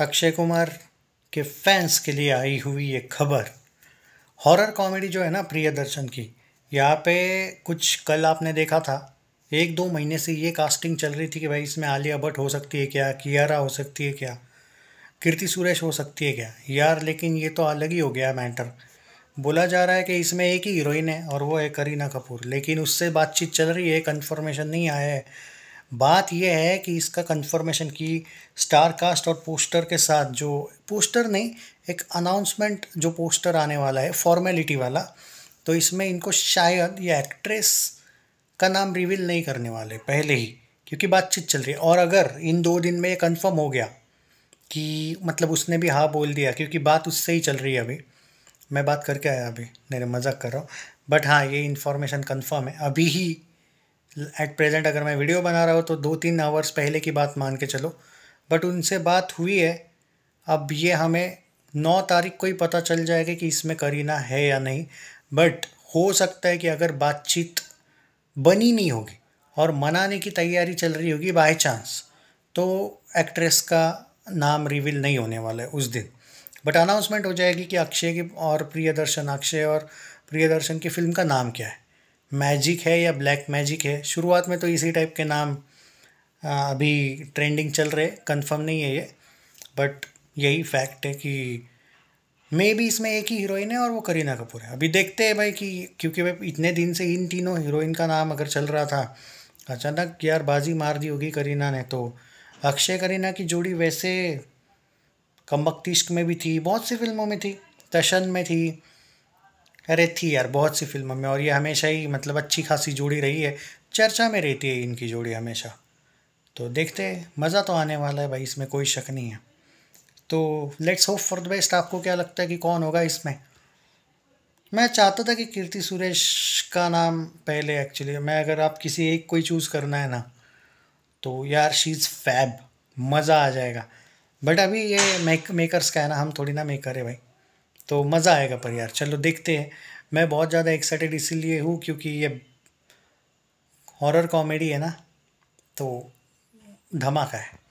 अक्षय कुमार के फैंस के लिए आई हुई ये खबर हॉरर कॉमेडी जो है ना दर्शन की यहाँ पे कुछ कल आपने देखा था एक दो महीने से ये कास्टिंग चल रही थी कि भाई इसमें आलिया भट्ट हो सकती है क्या कियारा हो सकती है क्या कीर्ति सुरेश हो सकती है क्या यार लेकिन ये तो अलग ही हो गया मैटर बोला जा रहा है कि इसमें एक ही हीरोइन है और वो है करीना कपूर लेकिन उससे बातचीत चल रही है कन्फर्मेशन नहीं आया है बात यह है कि इसका कंफर्मेशन की स्टार कास्ट और पोस्टर के साथ जो पोस्टर नहीं एक अनाउंसमेंट जो पोस्टर आने वाला है फॉर्मेलिटी वाला तो इसमें इनको शायद ये एक्ट्रेस का नाम रिवील नहीं करने वाले पहले ही क्योंकि बातचीत चल रही है और अगर इन दो दिन में ये कन्फर्म हो गया कि मतलब उसने भी हाँ बोल दिया क्योंकि बात उससे ही चल रही है अभी मैं बात करके आया अभी मेरे मजाक कर रहा हूँ बट हाँ ये इन्फॉर्मेशन कन्फर्म है अभी ही एट प्रेजेंट अगर मैं वीडियो बना रहा हूँ तो दो तीन आवर्स पहले की बात मान के चलो बट उनसे बात हुई है अब ये हमें नौ तारीख को ही पता चल जाएगा कि इसमें करीना है या नहीं बट हो सकता है कि अगर बातचीत बनी नहीं होगी और मनाने की तैयारी चल रही होगी बाय चांस तो एक्ट्रेस का नाम रिवील नहीं होने वाला है उस दिन बट अनाउंसमेंट हो जाएगी कि अक्षय की और प्रियदर्शन अक्षय और प्रियदर्शन की फ़िल्म का नाम क्या है मैजिक है या ब्लैक मैजिक है शुरुआत में तो इसी टाइप के नाम अभी ट्रेंडिंग चल रहे कंफर्म नहीं है ये बट यही फैक्ट है कि मे भी इसमें एक ही हीरोइन है और वो करीना कपूर है अभी देखते हैं भाई कि क्योंकि भाई इतने दिन से इन तीनों हीरोइन का नाम अगर चल रहा था अचानक यार बाजी मार दी होगी करीना ने तो अक्षय करीना की जोड़ी वैसे कम्बक में भी थी बहुत सी फिल्मों में थी तशन में थी अरे थी यार बहुत सी फिल्मों में और ये हमेशा ही मतलब अच्छी खासी जोड़ी रही है चर्चा में रहती है इनकी जोड़ी हमेशा तो देखते हैं मज़ा तो आने वाला है भाई इसमें कोई शक नहीं है तो let's hope for the best आपको क्या लगता है कि कौन होगा इसमें मैं चाहता था कि कीर्ति सुरेश का नाम पहले एक्चुअली मैं अगर आप किसी एक कोई चूज़ करना है ना तो यार शी इज़ फैब मज़ा आ जाएगा बट अभी ये मेक मेकर्स का है ना हम थोड़ी ना मेकर है भाई तो मज़ा आएगा पर यार चलो देखते हैं मैं बहुत ज़्यादा एक्साइटेड इसीलिए हूँ क्योंकि ये हॉरर कॉमेडी है ना तो धमाका है